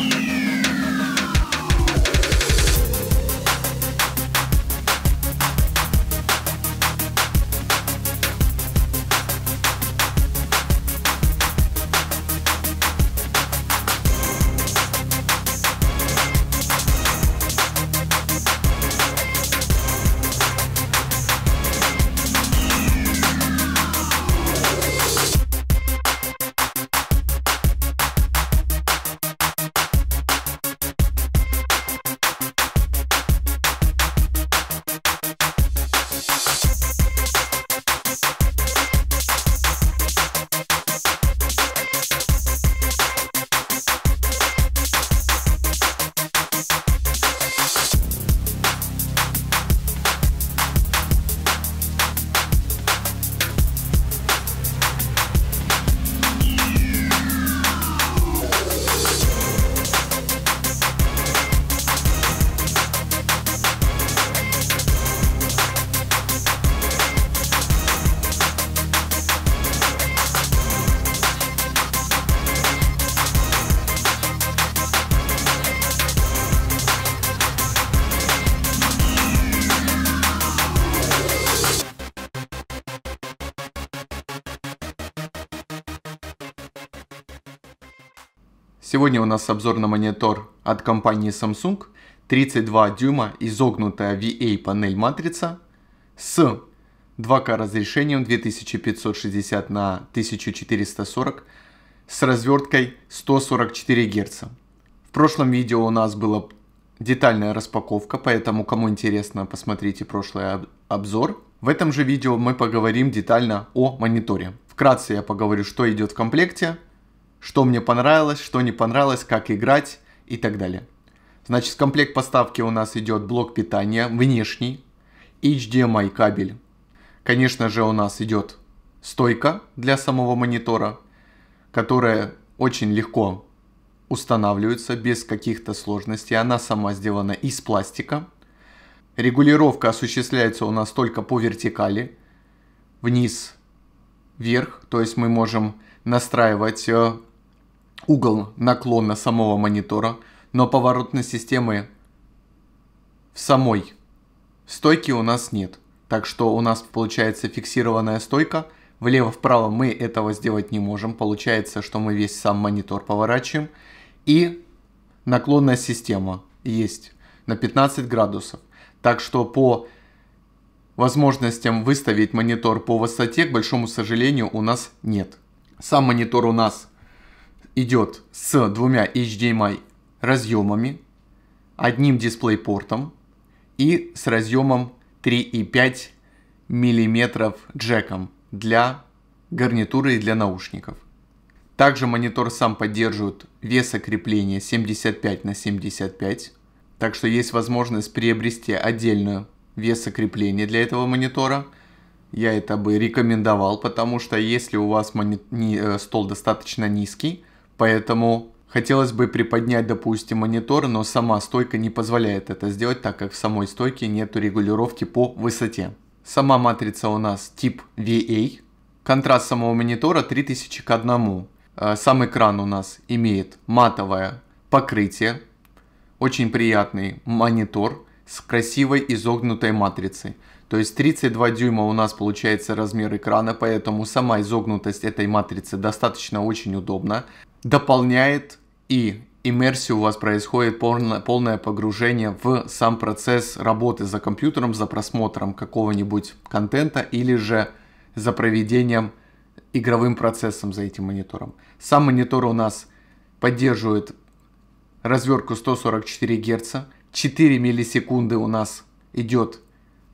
Thank you. Сегодня у нас обзор на монитор от компании Samsung 32 дюйма изогнутая VA панель матрица с 2К разрешением 2560 на 1440 с разверткой 144 Гц. В прошлом видео у нас была детальная распаковка, поэтому кому интересно, посмотрите прошлый обзор. В этом же видео мы поговорим детально о мониторе. Вкратце я поговорю, что идет в комплекте, что мне понравилось, что не понравилось, как играть и так далее. Значит, в комплект поставки у нас идет блок питания внешний, HDMI кабель. Конечно же, у нас идет стойка для самого монитора, которая очень легко устанавливается без каких-то сложностей. Она сама сделана из пластика. Регулировка осуществляется у нас только по вертикали, вниз, вверх. То есть мы можем настраивать э, угол наклона самого монитора, но поворотной системы в самой стойке у нас нет. Так что у нас получается фиксированная стойка. Влево-вправо мы этого сделать не можем. Получается, что мы весь сам монитор поворачиваем. И наклонная система есть на 15 градусов. Так что по возможностям выставить монитор по высоте, к большому сожалению, у нас нет. Сам монитор у нас идет с двумя HDMI разъемами, одним дисплей-портом и с разъемом 3,5 мм джеком для гарнитуры и для наушников. Также монитор сам поддерживает весокрепление 75 на 75, так что есть возможность приобрести отдельное весокрепление для этого монитора. Я это бы рекомендовал, потому что если у вас мони... Э, стол достаточно низкий, Поэтому хотелось бы приподнять, допустим, монитор, но сама стойка не позволяет это сделать, так как в самой стойке нет регулировки по высоте. Сама матрица у нас тип VA. Контраст самого монитора 3000 к 1. А, сам экран у нас имеет матовое покрытие. Очень приятный монитор с красивой изогнутой матрицей. То есть 32 дюйма у нас получается размер экрана, поэтому сама изогнутость этой матрицы достаточно очень удобна дополняет и иммерсию у вас происходит полное, полное погружение в сам процесс работы за компьютером, за просмотром какого-нибудь контента или же за проведением игровым процессом за этим монитором. Сам монитор у нас поддерживает разверку 144 Гц, 4 миллисекунды у нас идет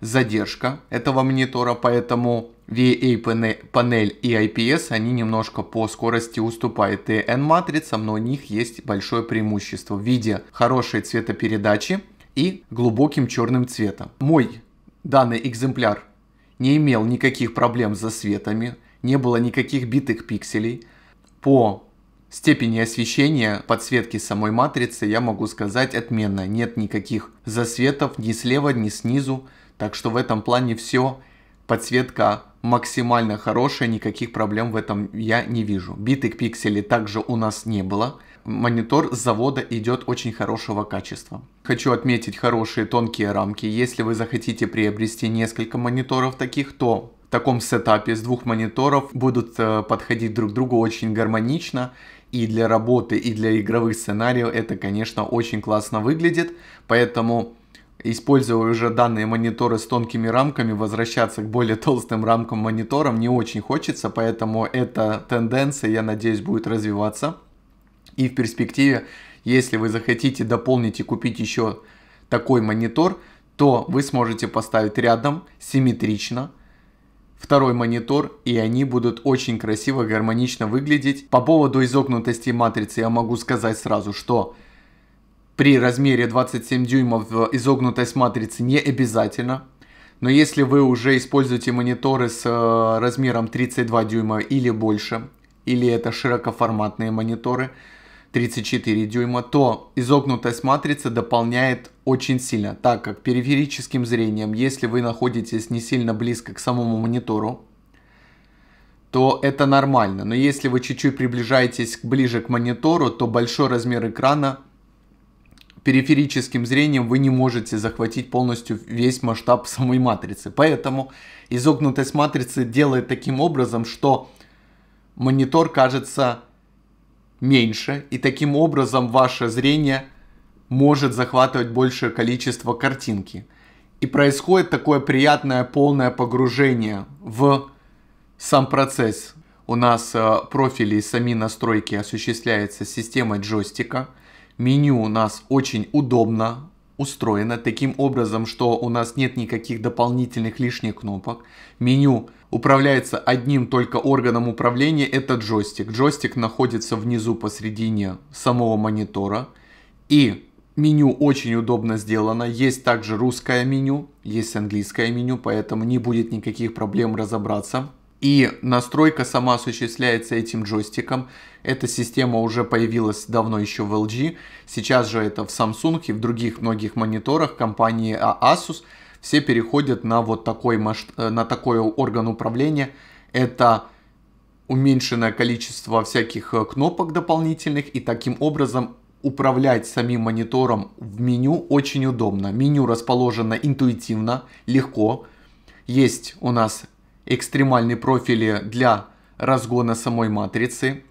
задержка этого монитора, поэтому VA-панель и IPS, они немножко по скорости уступают TN-матрицам, но у них есть большое преимущество в виде хорошей цветопередачи и глубоким черным цветом. Мой данный экземпляр не имел никаких проблем с засветами, не было никаких битых пикселей. По степени освещения подсветки самой матрицы я могу сказать отменно. Нет никаких засветов ни слева, ни снизу. Так что в этом плане все подсветка максимально хорошая, никаких проблем в этом я не вижу. Битых пикселей также у нас не было. Монитор с завода идет очень хорошего качества. Хочу отметить хорошие тонкие рамки. Если вы захотите приобрести несколько мониторов таких, то в таком сетапе с двух мониторов будут э, подходить друг к другу очень гармонично. И для работы, и для игровых сценариев это, конечно, очень классно выглядит. Поэтому используя уже данные мониторы с тонкими рамками, возвращаться к более толстым рамкам мониторам не очень хочется, поэтому эта тенденция, я надеюсь, будет развиваться. И в перспективе, если вы захотите дополнить и купить еще такой монитор, то вы сможете поставить рядом симметрично второй монитор, и они будут очень красиво, гармонично выглядеть. По поводу изогнутости матрицы я могу сказать сразу, что при размере 27 дюймов изогнутость матрицы не обязательно. Но если вы уже используете мониторы с э, размером 32 дюйма или больше, или это широкоформатные мониторы 34 дюйма, то изогнутость матрицы дополняет очень сильно, так как периферическим зрением, если вы находитесь не сильно близко к самому монитору, то это нормально. Но если вы чуть-чуть приближаетесь ближе к монитору, то большой размер экрана периферическим зрением вы не можете захватить полностью весь масштаб самой матрицы. Поэтому изогнутость матрицы делает таким образом, что монитор кажется меньше, и таким образом ваше зрение может захватывать большее количество картинки. И происходит такое приятное полное погружение в сам процесс. У нас э, профили и сами настройки осуществляется системой джойстика – Меню у нас очень удобно устроено таким образом, что у нас нет никаких дополнительных лишних кнопок. Меню управляется одним только органом управления, это джойстик. Джойстик находится внизу посредине самого монитора. И меню очень удобно сделано. Есть также русское меню, есть английское меню, поэтому не будет никаких проблем разобраться. И настройка сама осуществляется этим джойстиком. Эта система уже появилась давно еще в LG. Сейчас же это в Samsung и в других многих мониторах компании Asus. Все переходят на вот такой, э, на такой орган управления. Это уменьшенное количество всяких э, кнопок дополнительных. И таким образом управлять самим монитором в меню очень удобно. Меню расположено интуитивно, легко. Есть у нас экстремальные профили для разгона самой матрицы.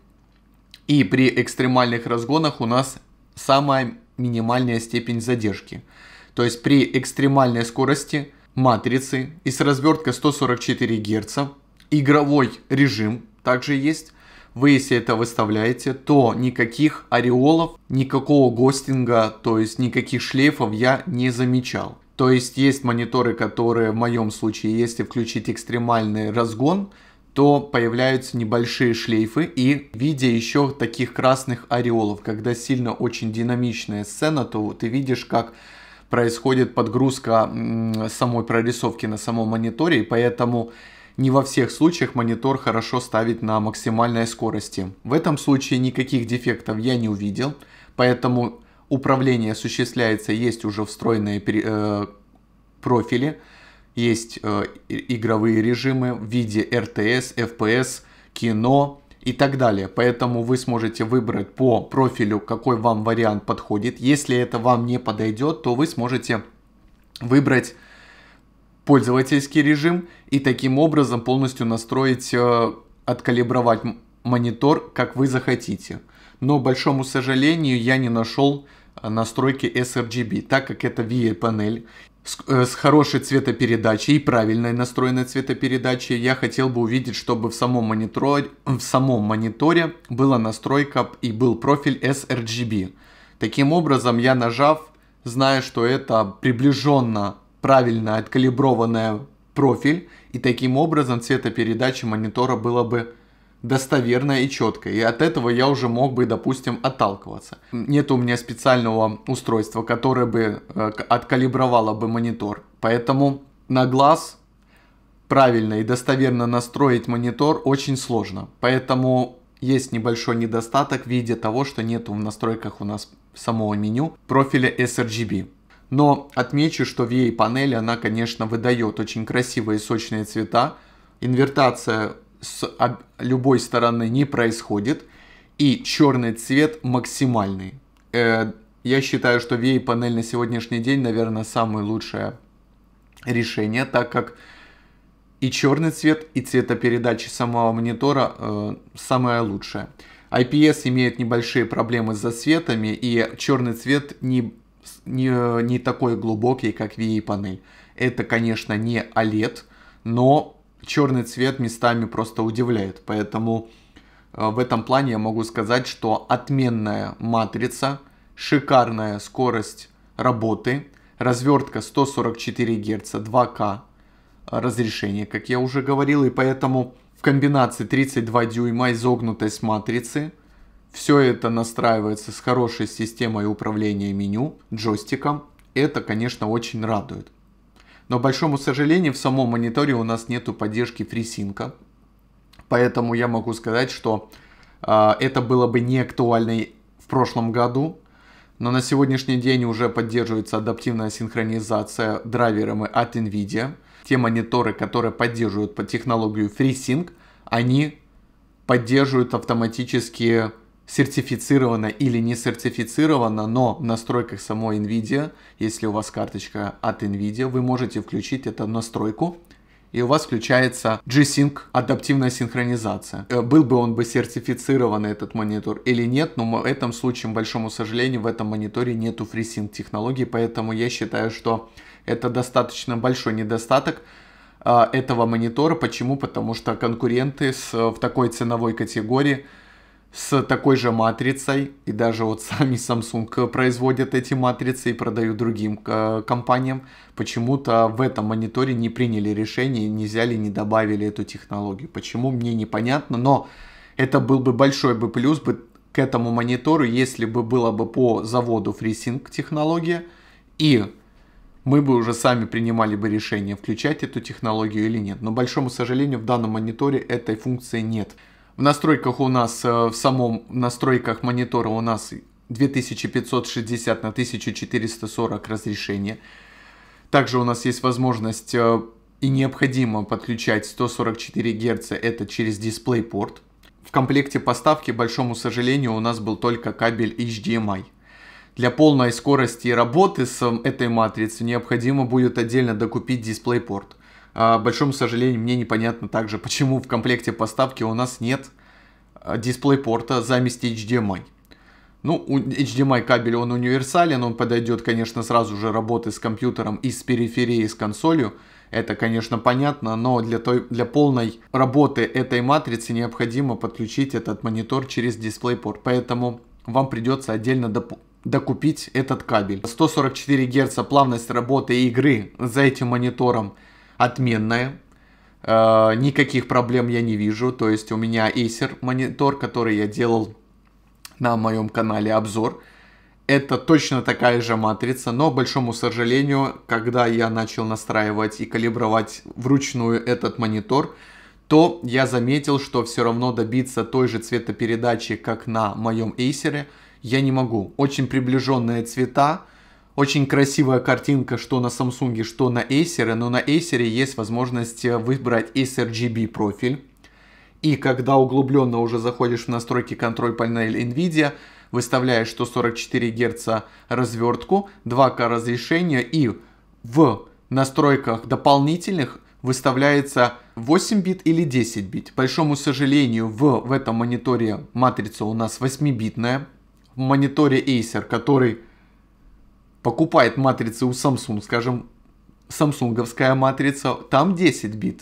И при экстремальных разгонах у нас самая минимальная степень задержки. То есть при экстремальной скорости матрицы и с разверткой 144 Гц игровой режим также есть. Вы если это выставляете, то никаких ореолов, никакого гостинга, то есть никаких шлейфов я не замечал. То есть есть мониторы, которые в моем случае, если включить экстремальный разгон, то появляются небольшие шлейфы и в виде еще таких красных ореолов. Когда сильно очень динамичная сцена, то ты видишь, как происходит подгрузка самой прорисовки на самом мониторе, и поэтому не во всех случаях монитор хорошо ставить на максимальной скорости. В этом случае никаких дефектов я не увидел, поэтому управление осуществляется, есть уже встроенные э, профили, есть э, игровые режимы в виде RTS, FPS, кино и так далее. Поэтому вы сможете выбрать по профилю, какой вам вариант подходит. Если это вам не подойдет, то вы сможете выбрать пользовательский режим и таким образом полностью настроить, э, откалибровать монитор, как вы захотите. Но, большому сожалению, я не нашел настройки sRGB, так как это VA-панель э, с, хорошей цветопередачей и правильной настроенной цветопередачей, я хотел бы увидеть, чтобы в самом, мониторе, в самом мониторе была настройка и был профиль sRGB. Таким образом, я нажав, зная, что это приближенно правильно откалиброванный профиль, и таким образом цветопередача монитора было бы достоверная и четкая. И от этого я уже мог бы, допустим, отталкиваться. Нет у меня специального устройства, которое бы э, откалибровало бы монитор. Поэтому на глаз правильно и достоверно настроить монитор очень сложно. Поэтому есть небольшой недостаток в виде того, что нету в настройках у нас самого меню профиля sRGB. Но отмечу, что va панели она, конечно, выдает очень красивые сочные цвета. Инвертация с любой стороны не происходит. И черный цвет максимальный. Э, я считаю, что VA-панель на сегодняшний день, наверное, самое лучшее решение, так как и черный цвет, и цветопередачи самого монитора э, самое лучшее. IPS имеет небольшие проблемы с засветами, и черный цвет не, не, не такой глубокий, как VA-панель. Это, конечно, не OLED, но черный цвет местами просто удивляет. Поэтому э, в этом плане я могу сказать, что отменная матрица, шикарная скорость работы, развертка 144 Гц, 2К разрешение, как я уже говорил, и поэтому в комбинации 32 дюйма изогнутость матрицы, все это настраивается с хорошей системой управления меню, джойстиком, это, конечно, очень радует. Но, к большому сожалению, в самом мониторе у нас нету поддержки FreeSync. Поэтому я могу сказать, что э, это было бы не актуально в прошлом году. Но на сегодняшний день уже поддерживается адаптивная синхронизация драйверами от NVIDIA. Те мониторы, которые поддерживают по технологию FreeSync, они поддерживают автоматические сертифицировано или не сертифицировано, но в настройках самой NVIDIA, если у вас карточка от NVIDIA, вы можете включить эту настройку, и у вас включается G-Sync, адаптивная синхронизация. Э, был бы он бы сертифицирован этот монитор или нет, но в этом случае, к большому сожалению, в этом мониторе нету FreeSync технологии, поэтому я считаю, что это достаточно большой недостаток, э, этого монитора. Почему? Потому что конкуренты с, э, в такой ценовой категории с такой же матрицей, и даже вот сами Samsung э, производят эти матрицы и продают другим э, компаниям, почему-то в этом мониторе не приняли решение, не взяли, не добавили эту технологию. Почему, мне непонятно, но это был бы большой бы плюс бы к этому монитору, если бы было бы по заводу FreeSync технология, и мы бы уже сами принимали бы решение, включать эту технологию или нет. Но, большому сожалению, в данном мониторе этой функции нет. В настройках у нас, э, в самом настройках монитора у нас 2560 на 1440 разрешение. Также у нас есть возможность э, и необходимо подключать 144 Гц, это через DisplayPort. В комплекте поставки, большому сожалению, у нас был только кабель HDMI. Для полной скорости работы с этой матрицей необходимо будет отдельно докупить DisplayPort. А, большому сожалению, мне непонятно также, почему в комплекте поставки у нас нет а, дисплей-порта заместо HDMI. Ну, HDMI кабель, он универсален, он подойдет, конечно, сразу же работы с компьютером и с периферией, с консолью. Это, конечно, понятно, но для, той, для полной работы этой матрицы необходимо подключить этот монитор через дисплей порт. Поэтому вам придется отдельно доп докупить этот кабель. 144 Гц плавность работы игры за этим монитором – отменная. Э, никаких проблем я не вижу. То есть у меня Acer монитор, который я делал на моем канале обзор. Это точно такая же матрица, но, большому сожалению, когда я начал настраивать и калибровать вручную этот монитор, то я заметил, что все равно добиться той же цветопередачи, как на моем Acer, я не могу. Очень приближенные цвета, очень красивая картинка, что на Samsung, что на Acer, но на Acer есть возможность э, выбрать Acer sRGB профиль. И когда углубленно уже заходишь в настройки контроль панели NVIDIA, выставляешь 144 Гц развертку, 2К разрешение и в настройках дополнительных выставляется 8 бит или 10 бит. К большому сожалению, в, в этом мониторе матрица у нас 8-битная. В мониторе Acer, который покупает матрицы у Samsung, скажем, самсунговская матрица, там 10 бит.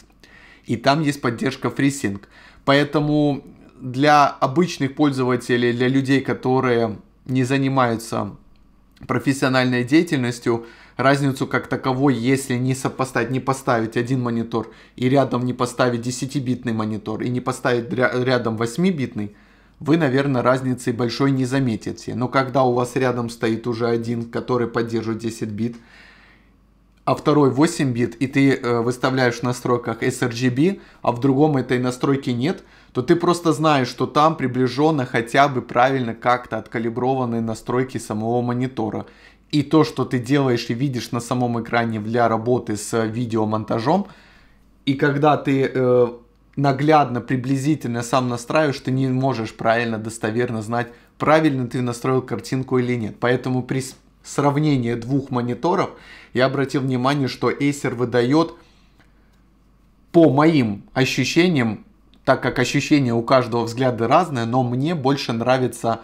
И там есть поддержка FreeSync. Поэтому для обычных пользователей, для людей, которые не занимаются профессиональной деятельностью, разницу как таковой, если не сопоставить, не поставить один монитор и рядом не поставить 10-битный монитор и не поставить рядом 8-битный, вы, наверное, разницы большой не заметите. Но когда у вас рядом стоит уже один, который поддерживает 10 бит, а второй 8 бит, и ты э, выставляешь в настройках sRGB, а в другом этой настройки нет, то ты просто знаешь, что там приближенно хотя бы правильно как-то откалиброваны настройки самого монитора. И то, что ты делаешь и видишь на самом экране для работы с видеомонтажом, и когда ты э, наглядно, приблизительно сам настраиваешь, что не можешь правильно, достоверно знать, правильно ты настроил картинку или нет. Поэтому при сравнении двух мониторов я обратил внимание, что Acer выдает по моим ощущениям, так как ощущения у каждого взгляда разные, но мне больше нравится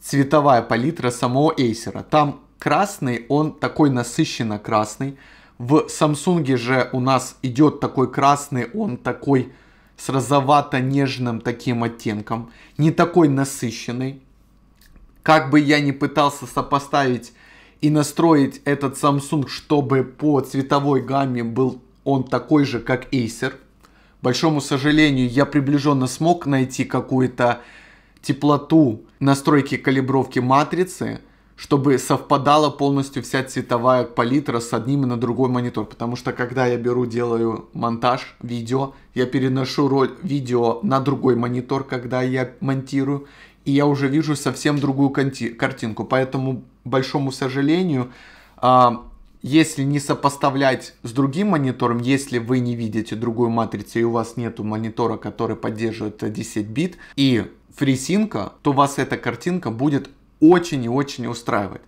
цветовая палитра самого Acer. Там красный, он такой насыщенно красный. В Samsung же у нас идет такой красный, он такой с розовато-нежным таким оттенком, не такой насыщенный. Как бы я ни пытался сопоставить и настроить этот Samsung, чтобы по цветовой гамме был он такой же, как Acer. Большому сожалению, я приближенно смог найти какую-то теплоту настройки калибровки матрицы, чтобы совпадала полностью вся цветовая палитра с одним и на другой монитор. Потому что когда я беру, делаю монтаж видео, я переношу роль видео на другой монитор, когда я монтирую, и я уже вижу совсем другую картинку. Поэтому, большому сожалению, а, если не сопоставлять с другим монитором, если вы не видите другую матрицу и у вас нету монитора, который поддерживает 10 бит и фрисинка, то у вас эта картинка будет очень и очень устраивает.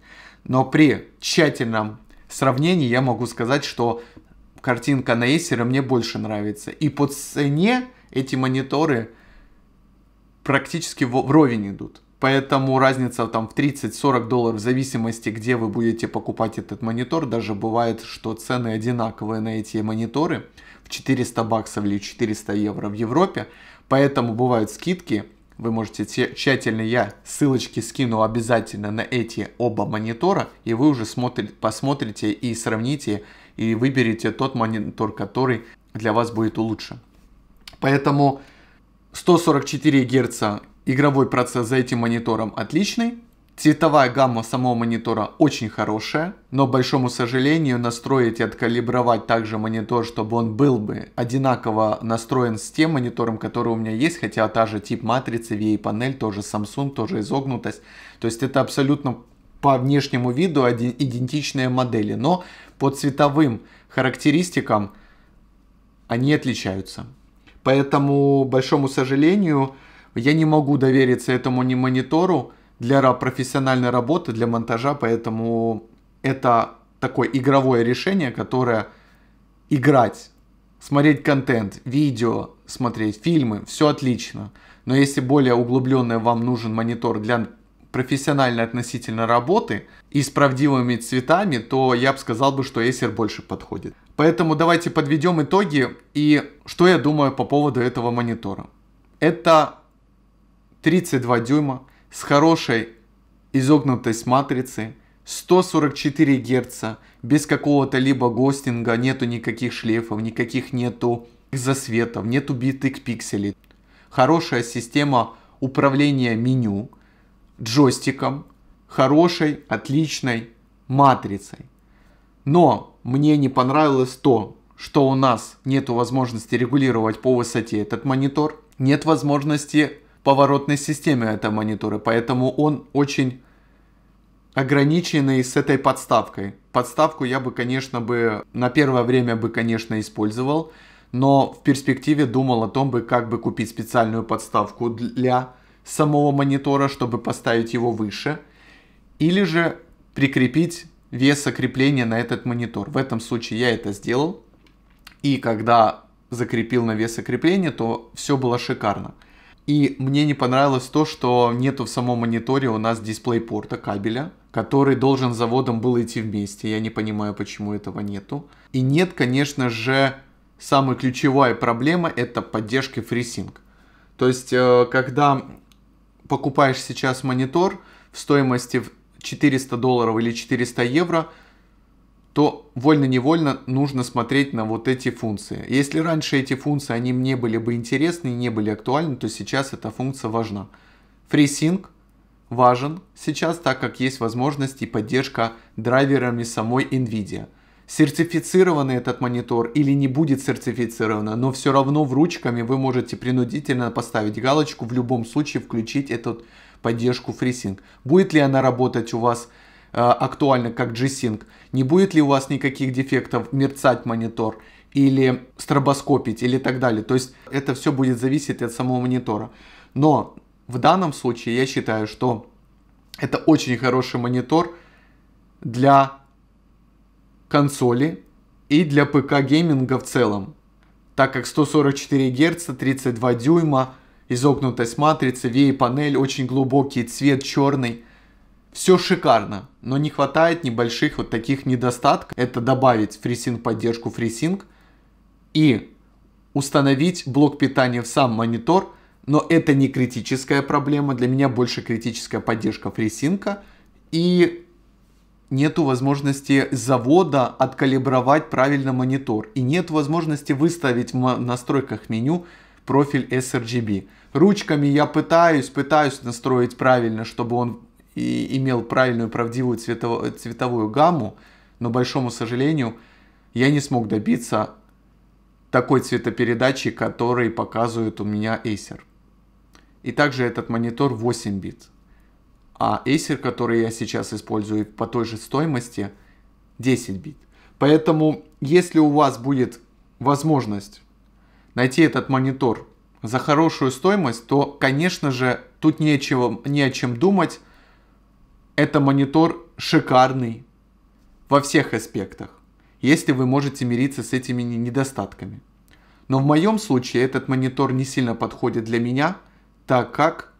Но при тщательном сравнении я могу сказать, что картинка на Acer мне больше нравится. И по цене эти мониторы практически вровень идут. Поэтому разница там в 30-40 долларов в зависимости, где вы будете покупать этот монитор. Даже бывает, что цены одинаковые на эти мониторы в 400 баксов или 400 евро в Европе. Поэтому бывают скидки вы можете тщательно, я ссылочки скину обязательно на эти оба монитора, и вы уже смотрите, посмотрите и сравните, и выберете тот монитор, который для вас будет лучше. Поэтому 144 Гц игровой процесс за этим монитором отличный, Цветовая гамма самого монитора очень хорошая, но, к большому сожалению, настроить и откалибровать также монитор, чтобы он был бы одинаково настроен с тем монитором, который у меня есть, хотя та же тип матрицы, VA-панель, тоже Samsung, тоже изогнутость. То есть это абсолютно по внешнему виду идентичные модели, но по цветовым характеристикам они отличаются. Поэтому, к большому сожалению, я не могу довериться этому не монитору, для профессиональной работы, для монтажа, поэтому это такое игровое решение, которое играть, смотреть контент, видео, смотреть фильмы, все отлично. Но если более углубленный вам нужен монитор для профессиональной относительно работы и с правдивыми цветами, то я бы сказал бы, что Acer больше подходит. Поэтому давайте подведем итоги и что я думаю по поводу этого монитора. Это 32 дюйма, с хорошей изогнутость матрицы, 144 Гц, без какого-то либо гостинга, нету никаких шлейфов, никаких нету засветов, нету битых пикселей. Хорошая система управления меню, джойстиком, хорошей, отличной матрицей. Но мне не понравилось то, что у нас нет возможности регулировать по высоте этот монитор, нет возможности поворотной системе этого монитора, поэтому он очень ограниченный с этой подставкой. Подставку я бы, конечно, бы на первое время бы, конечно, использовал, но в перспективе думал о том бы, как бы купить специальную подставку для самого монитора, чтобы поставить его выше, или же прикрепить веса крепления на этот монитор. В этом случае я это сделал, и когда закрепил на веса крепления, то все было шикарно. И мне не понравилось то, что нету в самом мониторе у нас дисплей-порта кабеля, который должен заводом был идти вместе. Я не понимаю, почему этого нету. И нет, конечно же, самая ключевая проблема – это поддержки FreeSync. То есть, э, когда покупаешь сейчас монитор в стоимости 400 долларов или 400 евро – то вольно-невольно нужно смотреть на вот эти функции. Если раньше эти функции, они мне были бы интересны и не были актуальны, то сейчас эта функция важна. FreeSync важен сейчас, так как есть возможность и поддержка драйверами самой NVIDIA. Сертифицированный этот монитор или не будет сертифицировано, но все равно в ручками вы можете принудительно поставить галочку, в любом случае включить эту поддержку FreeSync. Будет ли она работать у вас Э, актуально, как G-Sync, не будет ли у вас никаких дефектов мерцать монитор или стробоскопить или так далее. То есть это все будет зависеть от самого монитора. Но в данном случае я считаю, что это очень хороший монитор для консоли и для ПК гейминга в целом, так как 144 Гц, 32 дюйма, изогнутость матрицы, VA-панель, очень глубокий цвет черный – все шикарно, но не хватает небольших вот таких недостатков. Это добавить FreeSync поддержку FreeSync и установить блок питания в сам монитор, но это не критическая проблема. Для меня больше критическая поддержка FreeSync и нету возможности завода откалибровать правильно монитор и нет возможности выставить в настройках меню профиль sRGB. Ручками я пытаюсь, пытаюсь настроить правильно, чтобы он и имел правильную, правдивую цветово- цветовую гамму, но, большому сожалению, я не смог добиться такой цветопередачи, который показывает у меня Acer. И также этот монитор 8 бит. А Acer, который я сейчас использую по той же стоимости, 10 бит. Поэтому, если у вас будет возможность найти этот монитор за хорошую стоимость, то, конечно же, тут нечего, не о чем думать. Это монитор шикарный во всех аспектах, если вы можете мириться с этими недостатками. Но в моем случае этот монитор не сильно подходит для меня, так как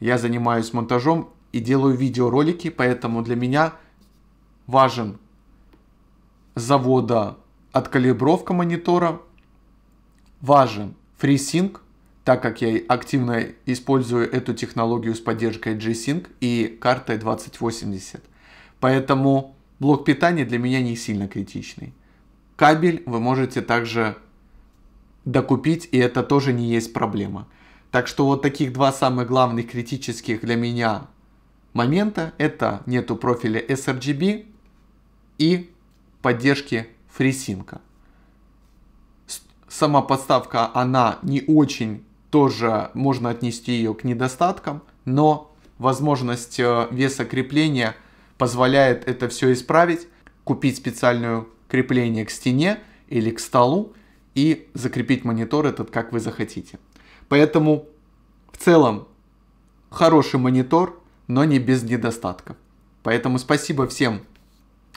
я занимаюсь монтажом и делаю видеоролики, поэтому для меня важен завода откалибровка монитора, важен FreeSync, так как я активно использую эту технологию с поддержкой G-Sync и картой 2080. Поэтому блок питания для меня не сильно критичный. Кабель вы можете также докупить, и это тоже не есть проблема. Так что вот таких два самых главных критических для меня момента это нету профиля sRGB и поддержки FreeSync. Сама подставка, она не очень тоже можно отнести ее к недостаткам, но возможность э, веса крепления позволяет это все исправить, купить специальное крепление к стене или к столу и закрепить монитор этот как вы захотите. Поэтому в целом хороший монитор, но не без недостатков. Поэтому спасибо всем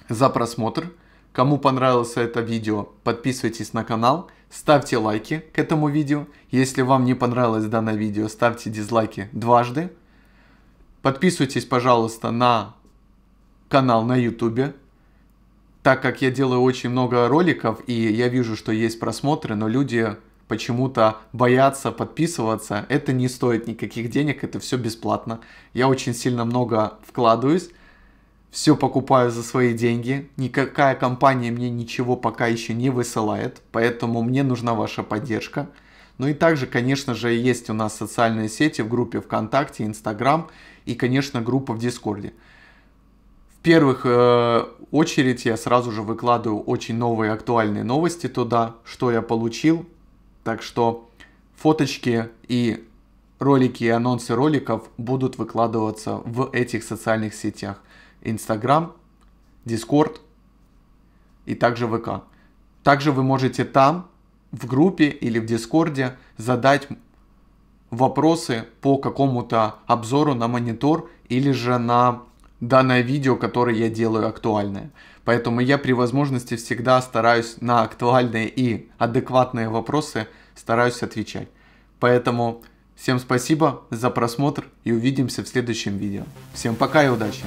за просмотр. Кому понравилось это видео, подписывайтесь на канал. Ставьте лайки к этому видео. Если вам не понравилось данное видео, ставьте дизлайки дважды. Подписывайтесь, пожалуйста, на канал на YouTube. Так как я делаю очень много роликов, и я вижу, что есть просмотры, но люди почему-то боятся подписываться. Это не стоит никаких денег, это все бесплатно. Я очень сильно много вкладываюсь все покупаю за свои деньги, никакая компания мне ничего пока еще не высылает, поэтому мне нужна ваша поддержка. Ну и также, конечно же, есть у нас социальные сети в группе ВКонтакте, Инстаграм и, конечно, группа в Дискорде. В первых э, очередь я сразу же выкладываю очень новые актуальные новости туда, что я получил. Так что фоточки и ролики и анонсы роликов будут выкладываться в этих социальных сетях. Инстаграм, Дискорд и также ВК. Также вы можете там, в группе или в Дискорде, задать вопросы по какому-то обзору на монитор или же на данное видео, которое я делаю актуальное. Поэтому я при возможности всегда стараюсь на актуальные и адекватные вопросы стараюсь отвечать. Поэтому всем спасибо за просмотр и увидимся в следующем видео. Всем пока и удачи!